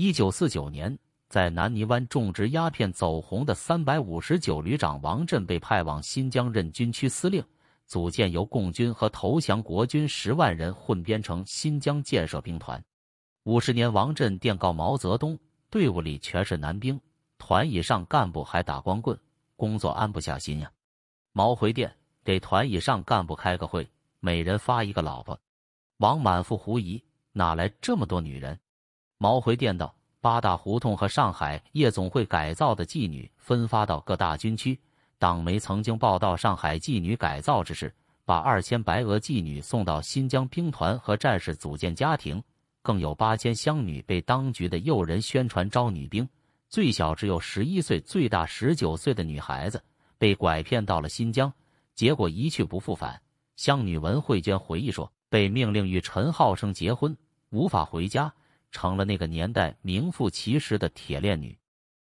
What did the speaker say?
一九四九年，在南泥湾种植鸦片走红的三百五十九旅长王震被派往新疆任军区司令，组建由共军和投降国军十万人混编成新疆建设兵团。五十年，王震电告毛泽东：“队伍里全是男兵，团以上干部还打光棍，工作安不下心呀。”毛回电：“给团以上干部开个会，每人发一个老婆。”王满腹狐疑：“哪来这么多女人？”毛回电道：八大胡同和上海夜总会改造的妓女分发到各大军区。党媒曾经报道上海妓女改造之事，把二千白俄妓女送到新疆兵团和战士组建家庭。更有八千乡女被当局的诱人宣传招女兵，最小只有十一岁，最大十九岁的女孩子被拐骗到了新疆，结果一去不复返。乡女文慧娟回忆说：“被命令与陈浩生结婚，无法回家。”成了那个年代名副其实的铁链女。